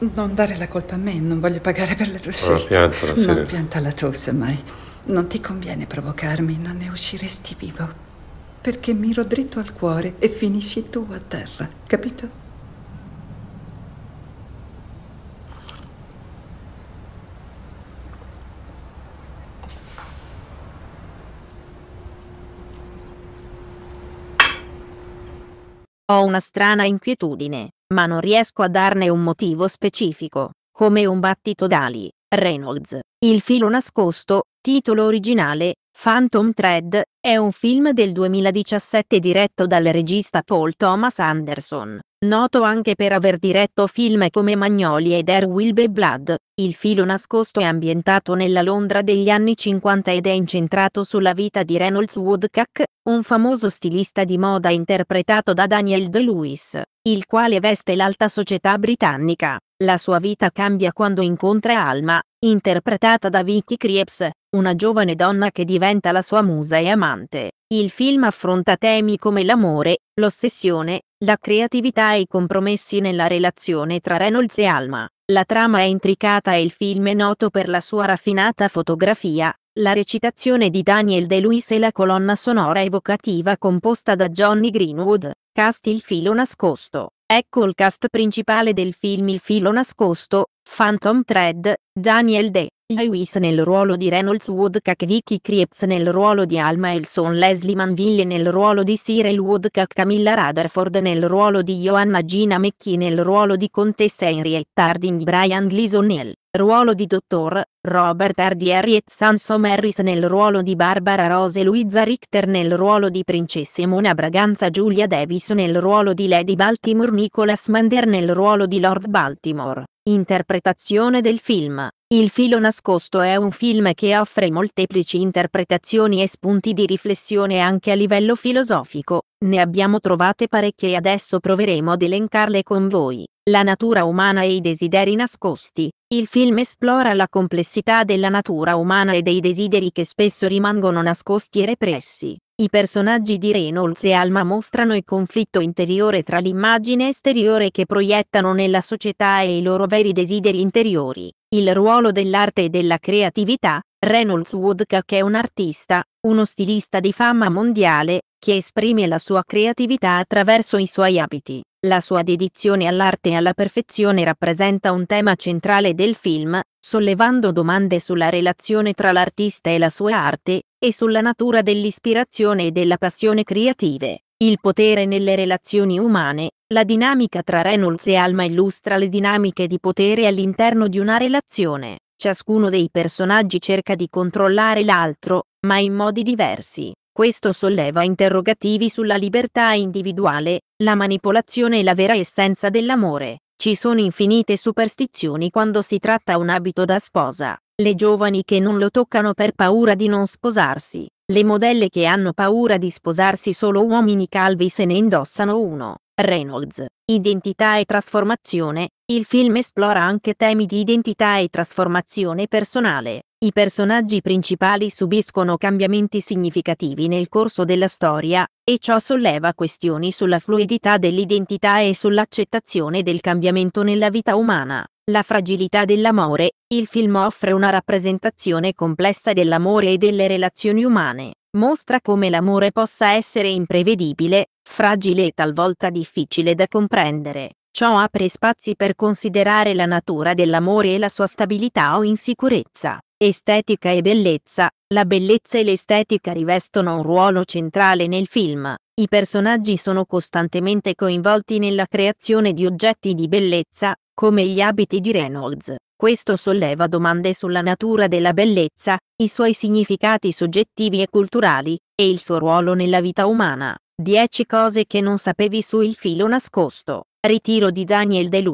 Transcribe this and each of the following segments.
Non dare la colpa a me, non voglio pagare per le tue scelte. Non pianta la sirena. Non pianta la tosse mai. Non ti conviene provocarmi, non ne usciresti vivo. Perché miro dritto al cuore e finisci tu a terra, capito? Ho una strana inquietudine ma non riesco a darne un motivo specifico, come un battito d'ali. Reynolds, Il filo nascosto, titolo originale, Phantom Thread, è un film del 2017 diretto dal regista Paul Thomas Anderson, noto anche per aver diretto film come Magnoli e There Will Be Blood. Il filo nascosto è ambientato nella Londra degli anni 50 ed è incentrato sulla vita di Reynolds Woodcock, un famoso stilista di moda interpretato da Daniel de il quale veste l'alta società britannica. La sua vita cambia quando incontra Alma, interpretata da Vicky Krebs, una giovane donna che diventa la sua musa e amante. Il film affronta temi come l'amore, l'ossessione, la creatività e i compromessi nella relazione tra Reynolds e Alma. La trama è intricata e il film è noto per la sua raffinata fotografia, la recitazione di Daniel De-Lewis e la colonna sonora evocativa composta da Johnny Greenwood, cast Il filo nascosto. Ecco il cast principale del film Il filo nascosto, Phantom Thread, Daniel De. Lewis nel ruolo di Reynolds Woodcock Vicky Krieps nel ruolo di Alma Elson Leslie Manville nel ruolo di Cyril Woodcock Camilla Rutherford nel ruolo di Joanna Gina McKee nel ruolo di Contessa Henrietta Harding Brian Gleason nel ruolo di dottor, Robert Ardieri e Sansom Harris nel ruolo di Barbara Rose e Luisa Richter nel ruolo di Principessa Mona Braganza Giulia Davis nel ruolo di Lady Baltimore Nicholas Mander nel ruolo di Lord Baltimore. Interpretazione del film Il filo nascosto è un film che offre molteplici interpretazioni e spunti di riflessione anche a livello filosofico, ne abbiamo trovate parecchie e adesso proveremo ad elencarle con voi. La natura umana e i desideri nascosti, il film esplora la complessità della natura umana e dei desideri che spesso rimangono nascosti e repressi. I personaggi di Reynolds e Alma mostrano il conflitto interiore tra l'immagine esteriore che proiettano nella società e i loro veri desideri interiori. Il ruolo dell'arte e della creatività. Reynolds Woodcock è un artista, uno stilista di fama mondiale, che esprime la sua creatività attraverso i suoi abiti. La sua dedizione all'arte e alla perfezione rappresenta un tema centrale del film, sollevando domande sulla relazione tra l'artista e la sua arte, e sulla natura dell'ispirazione e della passione creative. Il potere nelle relazioni umane, la dinamica tra Reynolds e Alma illustra le dinamiche di potere all'interno di una relazione. Ciascuno dei personaggi cerca di controllare l'altro, ma in modi diversi. Questo solleva interrogativi sulla libertà individuale, la manipolazione e la vera essenza dell'amore. Ci sono infinite superstizioni quando si tratta un abito da sposa, le giovani che non lo toccano per paura di non sposarsi, le modelle che hanno paura di sposarsi solo uomini calvi se ne indossano uno. Reynolds, Identità e trasformazione, il film esplora anche temi di identità e trasformazione personale. I personaggi principali subiscono cambiamenti significativi nel corso della storia, e ciò solleva questioni sulla fluidità dell'identità e sull'accettazione del cambiamento nella vita umana. La fragilità dell'amore, il film offre una rappresentazione complessa dell'amore e delle relazioni umane, mostra come l'amore possa essere imprevedibile, fragile e talvolta difficile da comprendere. Ciò apre spazi per considerare la natura dell'amore e la sua stabilità o insicurezza. Estetica e bellezza. La bellezza e l'estetica rivestono un ruolo centrale nel film. I personaggi sono costantemente coinvolti nella creazione di oggetti di bellezza, come gli abiti di Reynolds. Questo solleva domande sulla natura della bellezza, i suoi significati soggettivi e culturali, e il suo ruolo nella vita umana. 10 cose che non sapevi su Il filo nascosto. Ritiro di Daniel De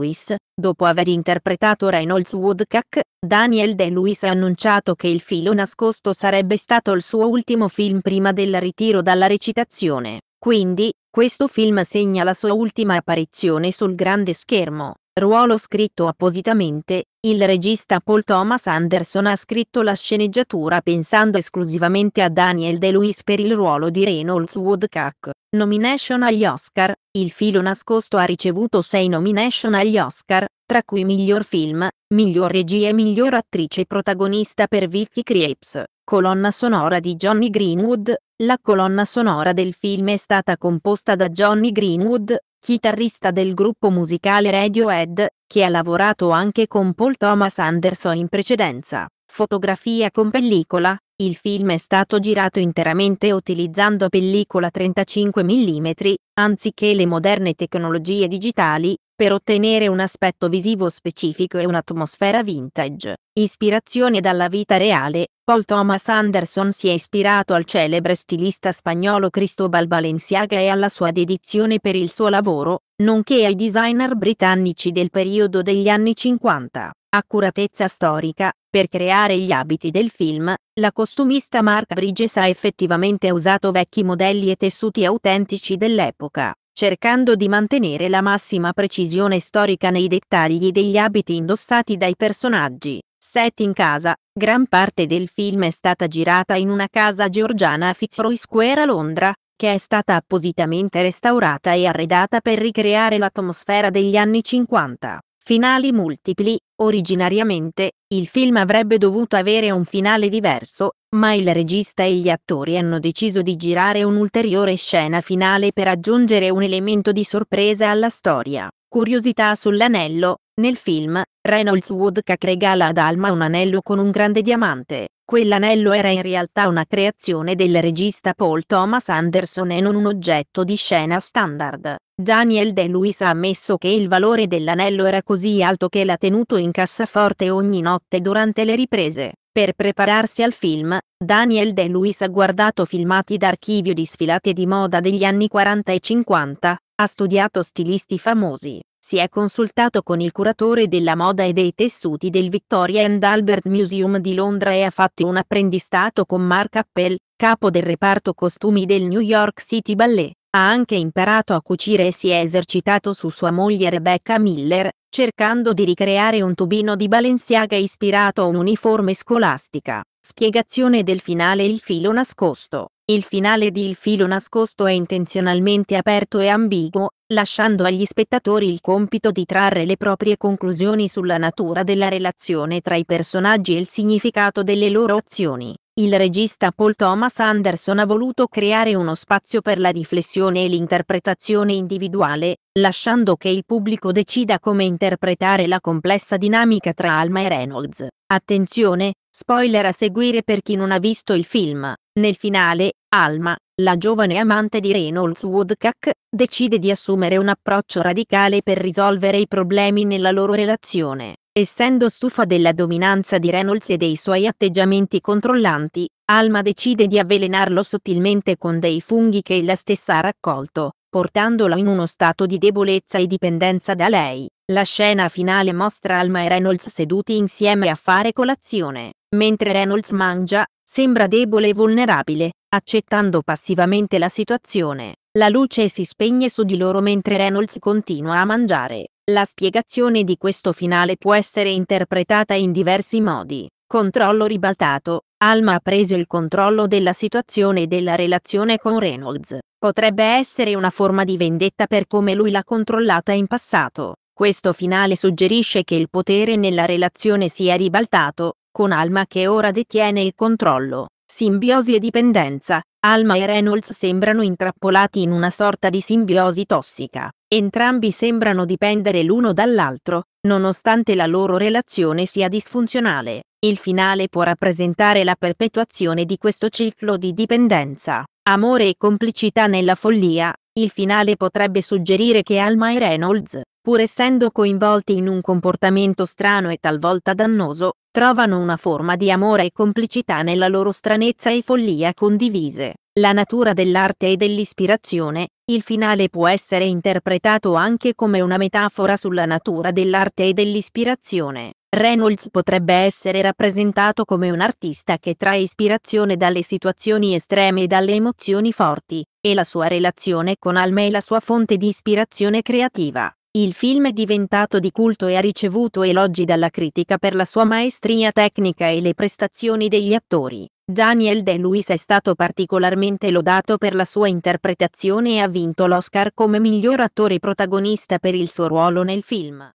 Dopo aver interpretato Reynolds Woodcock, Daniel De ha annunciato che Il filo nascosto sarebbe stato il suo ultimo film prima del ritiro dalla recitazione. Quindi, questo film segna la sua ultima apparizione sul grande schermo. Ruolo scritto appositamente, il regista Paul Thomas Anderson ha scritto la sceneggiatura pensando esclusivamente a Daniel de per il ruolo di Reynolds Woodcock. Nomination agli Oscar, il filo nascosto ha ricevuto sei nomination agli Oscar, tra cui miglior film, miglior regia e miglior attrice protagonista per Vicky Creeps. Colonna sonora di Johnny Greenwood. La colonna sonora del film è stata composta da Johnny Greenwood, chitarrista del gruppo musicale Radiohead, che ha lavorato anche con Paul Thomas Anderson in precedenza. Fotografia con pellicola. Il film è stato girato interamente utilizzando pellicola 35 mm, anziché le moderne tecnologie digitali, per ottenere un aspetto visivo specifico e un'atmosfera vintage. Ispirazione dalla vita reale, Paul Thomas Anderson si è ispirato al celebre stilista spagnolo Cristobal Balenciaga e alla sua dedizione per il suo lavoro, nonché ai designer britannici del periodo degli anni 50. Accuratezza storica, per creare gli abiti del film, la costumista Mark Bridges ha effettivamente usato vecchi modelli e tessuti autentici dell'epoca cercando di mantenere la massima precisione storica nei dettagli degli abiti indossati dai personaggi. Set in casa, gran parte del film è stata girata in una casa georgiana a Fitzroy Square a Londra, che è stata appositamente restaurata e arredata per ricreare l'atmosfera degli anni 50. Finali multipli. Originariamente, il film avrebbe dovuto avere un finale diverso, ma il regista e gli attori hanno deciso di girare un'ulteriore scena finale per aggiungere un elemento di sorpresa alla storia. Curiosità sull'anello. Nel film, Reynolds Woodcock regala ad Alma un anello con un grande diamante quell'anello era in realtà una creazione del regista Paul Thomas Anderson e non un oggetto di scena standard. Daniel DeLuis ha ammesso che il valore dell'anello era così alto che l'ha tenuto in cassaforte ogni notte durante le riprese. Per prepararsi al film, Daniel DeLuis ha guardato filmati d'archivio di sfilate di moda degli anni 40 e 50, ha studiato stilisti famosi, si è consultato con il curatore della moda e dei tessuti del Victoria and Albert Museum di Londra e ha fatto un apprendistato con Mark Appel, capo del reparto costumi del New York City Ballet. Ha anche imparato a cucire e si è esercitato su sua moglie Rebecca Miller, cercando di ricreare un tubino di Balenciaga ispirato a un'uniforme scolastica. Spiegazione del finale Il filo nascosto. Il finale di Il filo nascosto è intenzionalmente aperto e ambiguo, lasciando agli spettatori il compito di trarre le proprie conclusioni sulla natura della relazione tra i personaggi e il significato delle loro azioni. Il regista Paul Thomas Anderson ha voluto creare uno spazio per la riflessione e l'interpretazione individuale, lasciando che il pubblico decida come interpretare la complessa dinamica tra Alma e Reynolds. Attenzione, spoiler a seguire per chi non ha visto il film. Nel finale, Alma, la giovane amante di Reynolds Woodcock, decide di assumere un approccio radicale per risolvere i problemi nella loro relazione. Essendo stufa della dominanza di Reynolds e dei suoi atteggiamenti controllanti, Alma decide di avvelenarlo sottilmente con dei funghi che ella stessa ha raccolto, portandolo in uno stato di debolezza e dipendenza da lei. La scena finale mostra Alma e Reynolds seduti insieme a fare colazione. Mentre Reynolds mangia, sembra debole e vulnerabile, accettando passivamente la situazione. La luce si spegne su di loro mentre Reynolds continua a mangiare. La spiegazione di questo finale può essere interpretata in diversi modi. Controllo ribaltato. Alma ha preso il controllo della situazione e della relazione con Reynolds. Potrebbe essere una forma di vendetta per come lui l'ha controllata in passato. Questo finale suggerisce che il potere nella relazione sia ribaltato, con Alma che ora detiene il controllo. Simbiosi e dipendenza, Alma e Reynolds sembrano intrappolati in una sorta di simbiosi tossica. Entrambi sembrano dipendere l'uno dall'altro, nonostante la loro relazione sia disfunzionale. Il finale può rappresentare la perpetuazione di questo ciclo di dipendenza. Amore e complicità nella follia, il finale potrebbe suggerire che Alma e Reynolds, pur essendo coinvolti in un comportamento strano e talvolta dannoso, trovano una forma di amore e complicità nella loro stranezza e follia condivise. La natura dell'arte e dell'ispirazione, il finale può essere interpretato anche come una metafora sulla natura dell'arte e dell'ispirazione. Reynolds potrebbe essere rappresentato come un artista che trae ispirazione dalle situazioni estreme e dalle emozioni forti, e la sua relazione con Alma è la sua fonte di ispirazione creativa. Il film è diventato di culto e ha ricevuto elogi dalla critica per la sua maestria tecnica e le prestazioni degli attori. Daniel De-Lewis è stato particolarmente lodato per la sua interpretazione e ha vinto l'Oscar come miglior attore protagonista per il suo ruolo nel film.